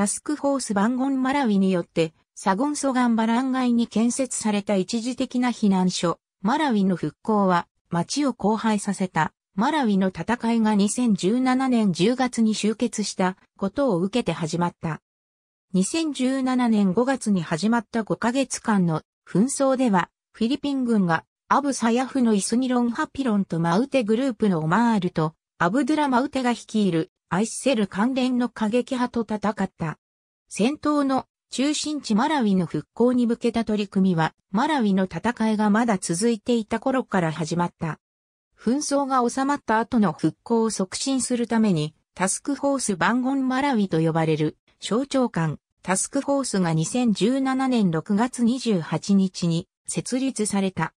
タスクフォースバンゴンマラウィによって、サゴンソガンバラン街に建設された一時的な避難所、マラウィの復興は、町を荒廃させた、マラウィの戦いが2017年10月に終結したことを受けて始まった。2017年5月に始まった5ヶ月間の紛争では、フィリピン軍がアブ・サヤフのイスニロン・ハピロンとマウテグループのオマールとアブドゥラマウテが率いるアイッセル関連の過激派と戦った。戦闘の中心地マラウィの復興に向けた取り組みは、マラウィの戦いがまだ続いていた頃から始まった。紛争が収まった後の復興を促進するために、タスクフォースバンゴンマラウィと呼ばれる、省庁官、タスクフォースが2017年6月28日に設立された。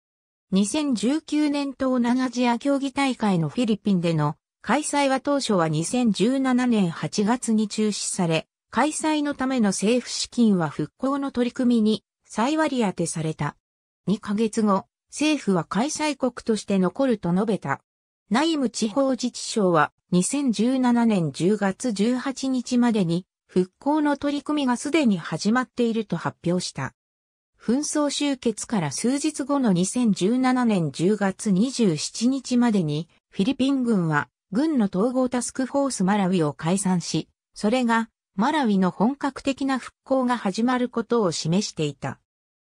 2019年東南アジア競技大会のフィリピンでの開催は当初は2017年8月に中止され、開催のための政府資金は復興の取り組みに再割り当てされた。2ヶ月後、政府は開催国として残ると述べた。内務地方自治省は2017年10月18日までに復興の取り組みがすでに始まっていると発表した。紛争終結から数日後の2017年10月27日までにフィリピン軍は軍の統合タスクフォースマラウィを解散し、それがマラウィの本格的な復興が始まることを示していた。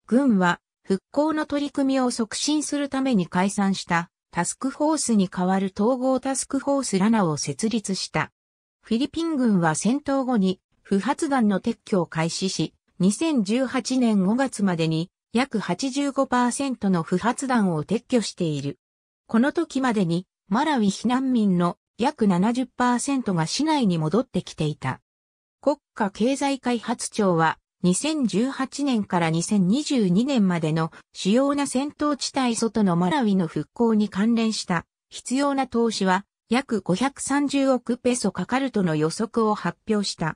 軍は復興の取り組みを促進するために解散したタスクフォースに代わる統合タスクフォースラナを設立した。フィリピン軍は戦闘後に不発弾の撤去を開始し、2018年5月までに約85%の不発弾を撤去している。この時までにマラウィ避難民の約70%が市内に戻ってきていた。国家経済開発庁は2018年から2022年までの主要な戦闘地帯外のマラウィの復興に関連した必要な投資は約530億ペソかかるとの予測を発表した。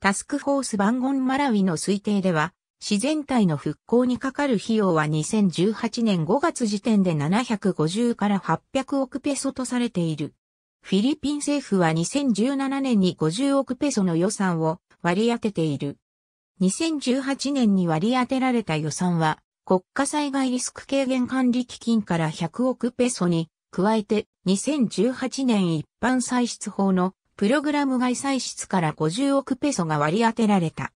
タスクフォースバンゴンマラウィの推定では自然体の復興にかかる費用は2018年5月時点で750から800億ペソとされている。フィリピン政府は2017年に50億ペソの予算を割り当てている。2018年に割り当てられた予算は、国家災害リスク軽減管理基金から100億ペソに、加えて2018年一般歳出法のプログラム外歳出から50億ペソが割り当てられた。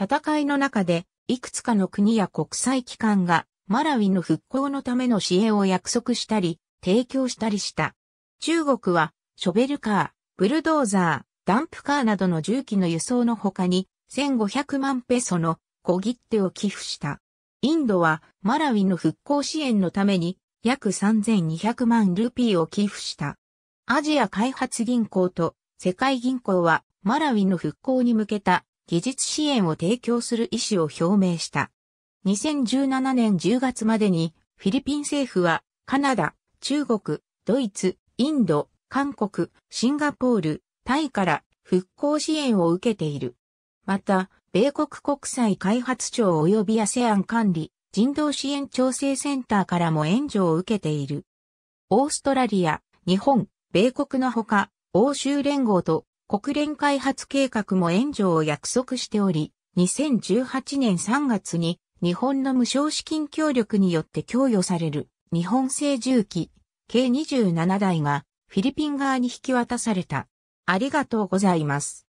戦いの中でいくつかの国や国際機関がマラウィの復興のための支援を約束したり、提供したりした。中国は、ショベルカー、ブルドーザー、ダンプカーなどの重機の輸送の他に、1500万ペソの小切手を寄付した。インドは、マラウィの復興支援のために、約3200万ルピーを寄付した。アジア開発銀行と世界銀行は、マラウィの復興に向けた技術支援を提供する意思を表明した。2017年10月までにフィリピン政府はカナダ、中国、ドイツ、インド、韓国、シンガポール、タイから復興支援を受けている。また、米国国際開発庁及び ASEAN 管理、人道支援調整センターからも援助を受けている。オーストラリア、日本、米国のほか、欧州連合と国連開発計画も援助を約束しており、2018年3月に日本の無償資金協力によって供与される日本製重機計27台がフィリピン側に引き渡された。ありがとうございます。